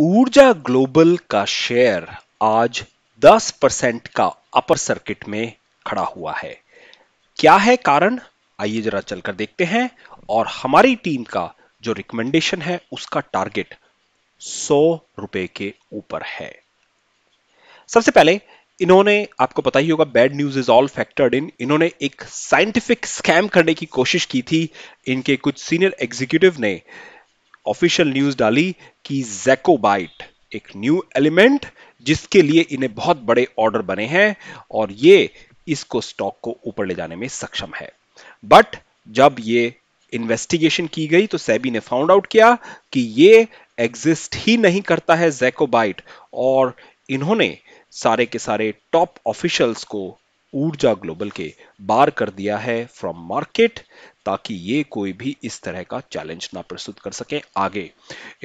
ऊर्जा ग्लोबल का शेयर आज 10 परसेंट का अपर सर्किट में खड़ा हुआ है क्या है कारण आइए जरा चलकर देखते हैं और हमारी टीम का जो रिकमेंडेशन है उसका टारगेट सौ रुपए के ऊपर है सबसे पहले इन्होंने आपको पता ही होगा bad news is all factored in इन्होंने एक साइंटिफिक स्कैम करने की कोशिश की थी इनके कुछ सीनियर एग्जीक्यूटिव ने ऑफिशियल न्यूज डाली कि जैकोबाइट एक न्यू एलिमेंट जिसके लिए इन्हें बहुत बड़े ऑर्डर बने हैं और ये इसको स्टॉक को ऊपर ले जाने में सक्षम है बट जब ये इन्वेस्टिगेशन की गई तो सेबी ने फाउंड आउट किया कि ये एग्जिस्ट ही नहीं करता है जैकोबाइट और इन्होंने सारे के सारे टॉप ऑफिशियल्स को ऊर्जा ग्लोबल के बार कर दिया है फ्रॉम मार्केट ताकि ये कोई भी इस तरह का चैलेंज ना प्रस्तुत कर सके आगे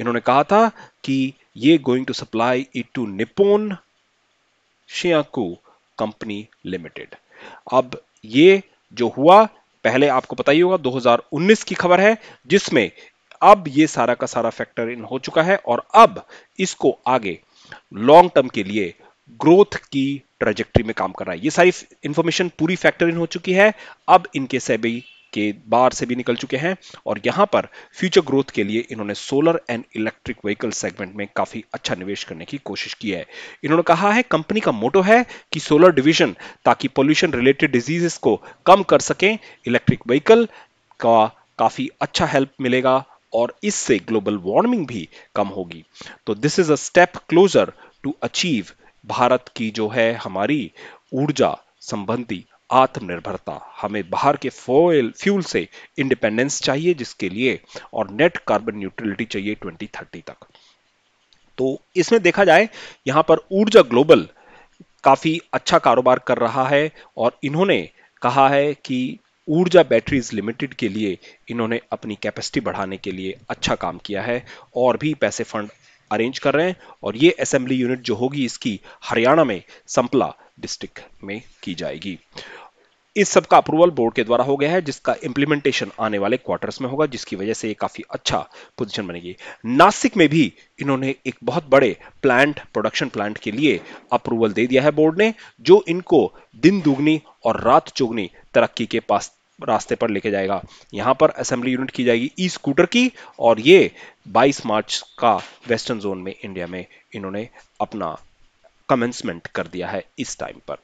इन्होंने कहा था कि ये going to supply it to Nippon शियाकू कंपनी लिमिटेड अब ये जो हुआ पहले आपको पता ही होगा 2019 की खबर है जिसमें अब ये सारा का सारा फैक्टर इन हो चुका है और अब इसको आगे लॉन्ग टर्म के लिए ग्रोथ की ट्रेजेक्ट्री में काम कर रहा है ये सारी इंफॉर्मेशन पूरी फैक्टर इन हो चुकी है अब इनके सेबी के बाहर से भी निकल चुके हैं और यहाँ पर फ्यूचर ग्रोथ के लिए इन्होंने solar and electric vehicle segment में काफी अच्छा निवेश करने की कोशिश की है इन्होंने कहा है कंपनी का मोटो है कि सोलर डिवीजन ताकि पोल्यूशन रिलेटेड डिजीजेस को कम कर सकें इलेक्ट्रिक व्हीकल का काफी अच्छा हेल्प मिलेगा और इससे ग्लोबल वार्मिंग भी कम होगी तो this is a step closer to achieve Bharat की जो है हमारी ऊर्जा संबंधी आत्मनिर्भरता हमें बाहर के फोयल फ्यूल से इंडिपेंडेंस चाहिए जिसके लिए और नेट कार्बन न्यूट्रलिटी चाहिए 2030 तक तो इसमें देखा जाए यहां पर ऊर्जा ग्लोबल काफी अच्छा कारोबार कर रहा है और इन्होंने कहा है कि ऊर्जा बैटरीज लिमिटेड के लिए इन्होंने अपनी कैपेसिटी बढ़ाने के लिए अच्छा काम किया है और भी पैसे फंड अरेंज कर रहे हैं और ये असेंबली यूनिट जो होगी इसकी हरियाणा में संपला डिस्ट्रिक्ट में की जाएगी इस सब का अप्रूवल बोर्ड के द्वारा हो गया है जिसका इंप्लीमेंटेशन आने वाले क्वार्टर्स में होगा जिसकी वजह से ये काफी अच्छा पोजीशन बनेगी नासिक में भी इन्होंने एक बहुत बड़े प्लांट प्रोडक्शन प्लांट के लिए अप्रूवल दे दिया है बोर्ड ने जो इनको दिन दुगनी और रात चुगनी तरक्की के पास रास्ते पर लेके जाएगा यहाँ पर असेंबली यूनिट की जाएगी ई स्कूटर की और ये 22 मार्च का वेस्टर्न जोन में इंडिया में इन्होंने अपना कमेंसमेंट कर दिया है इस टाइम पर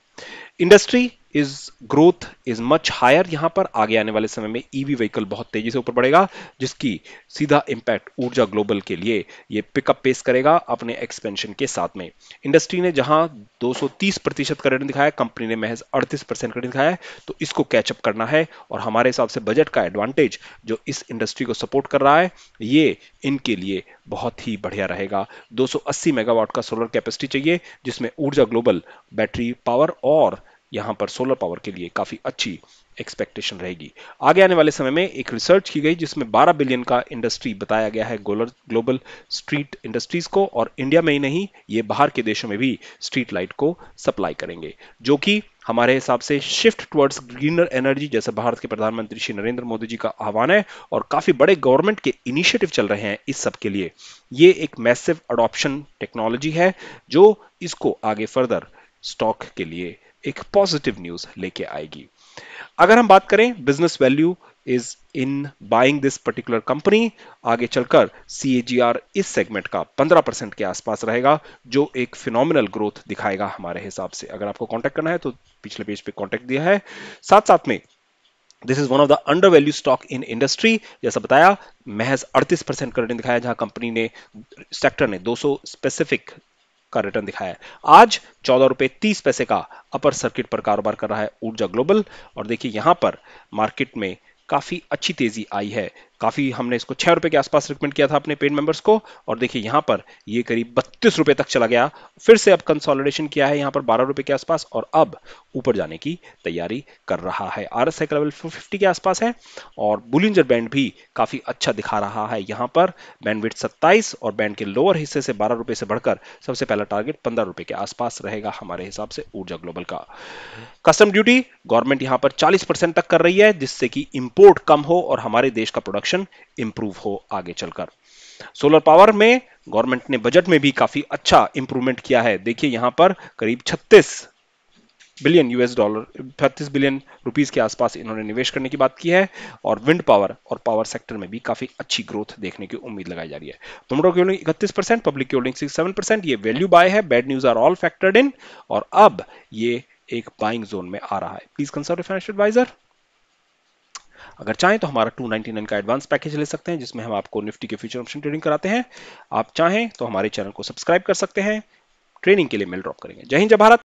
industry is growth is much higher यहाँ पर आगे आने वाले समय में ईवी e व्हीकल बहुत तेजी से ऊपर बढ़ेगा जिसकी सीधा इंपैक्ट ऊर्जा ग्लोबल के लिए ये पिकअप पेस करेगा अपने एक्सपेंशन के साथ में इंडस्ट्री ने जहां 230 प्रतिशत का रिटर्न दिखाया कंपनी ने महज 38 परसेंट का रिटर्न दिखाया तो इसको कैचअप करना है और हमारे हिसाब से बजट का एडवांटेज जो इस इंडस्ट्री को सपोर्ट कर रहा है ये इनके लिए बहुत ही बढ़िया रहेगा 280 मेगावाट का सोलर कैपेसिटी चाहिए जिसमें ऊर्जा ग्लोबल बैटरी पावर और यहाँ पर सोलर पावर के लिए काफ़ी अच्छी एक्सपेक्टेशन रहेगी आगे आने वाले समय में एक रिसर्च की गई जिसमें 12 बिलियन का इंडस्ट्री बताया गया है ग्लोबल स्ट्रीट इंडस्ट्रीज को और इंडिया में ही नहीं ये बाहर के देशों में भी स्ट्रीट लाइट को सप्लाई करेंगे जो कि हमारे हिसाब से शिफ्ट टुवर्ड्स ग्रीनर एनर्जी जैसे भारत के प्रधानमंत्री श्री नरेंद्र मोदी जी का आह्वान है और काफी बड़े गवर्नमेंट के इनिशिएटिव चल रहे हैं इस सब के लिए ये एक मैसिव अडॉप्शन टेक्नोलॉजी है जो इसको आगे फर्दर स्टॉक के लिए एक पॉजिटिव न्यूज लेके आएगी अगर हम बात करें business value is in buying this particular company आगे चलकर सी इस सेगमेंट का 15 परसेंट के आसपास रहेगा जो एक फिनोमिनल ग्रोथ दिखाएगा हमारे हिसाब से अगर आपको कॉन्टेक्ट करना है तो पिछले पेज पे कॉन्टेक्ट दिया है साथ साथ में this is one of the under value stock in industry जैसा बताया महज 38 परसेंट करने दिखाया जहां कंपनी ने सेक्टर ने 200 स्पेसिफिक का रिटर्न दिखाया है आज चौदह रुपए तीस पैसे का अपर सर्किट पर कारोबार कर रहा है ऊर्जा ग्लोबल और देखिए यहां पर मार्केट में काफी अच्छी तेजी आई है काफ़ी हमने इसको छह रुपए के आसपास रिकमेंड किया था अपने पेड मेंबर्स को और देखिए यहां पर ये करीब बत्तीस रुपए तक चला गया फिर से अब कंसोलिडेशन किया है यहां पर बारह रुपए के आसपास और अब ऊपर जाने की तैयारी कर रहा है आर एस लेवल फिफ्टी के आसपास है और बुलिंजर बैंड भी काफ़ी अच्छा दिखा रहा है यहां पर बैंडविट सत्ताईस और बैंड के लोअर हिस्से से बारह रुपए से बढ़कर सबसे पहला टारगेट पंद्रह रुपए के आसपास रहेगा हमारे हिसाब से ऊर्जा ग्लोबल का कस्टम ड्यूटी गवर्नमेंट यहां पर चालीस परसेंट तक कर रही है जिससे कि इंपोर्ट कम हो और हमारे देश का प्रोडक्ट प्रोडक्शन इंप्रूव हो आगे चलकर सोलर पावर में गवर्नमेंट ने बजट में भी काफी अच्छा इंप्रूवमेंट किया है देखिए यहां पर करीब 36 billion US dollar 36 billion rupees के आसपास इन्होंने निवेश करने की बात की है और विंड पावर और पावर सेक्टर में भी काफी अच्छी ग्रोथ देखने की उम्मीद लगाई जा रही है टोमेटो की होल्डिंग इकतीस परसेंट पब्लिक की होल्डिंग सिक्स सेवन ये वैल्यू बाय है bad news are all factored in और अब ये एक बाइंग जोन में आ रहा है प्लीज कंसल्ट फाइनेंशियल एडवाइजर अगर चाहें तो हमारा 299 का एडवांस पैकेज ले सकते हैं जिसमें हम आपको निफ्टी के फ्यूचर ऑप्शन ट्रेडिंग कराते हैं आप चाहें तो हमारे चैनल को सब्सक्राइब कर सकते हैं ट्रेनिंग के लिए मेल ड्रॉप करेंगे जय हिंद जय भारत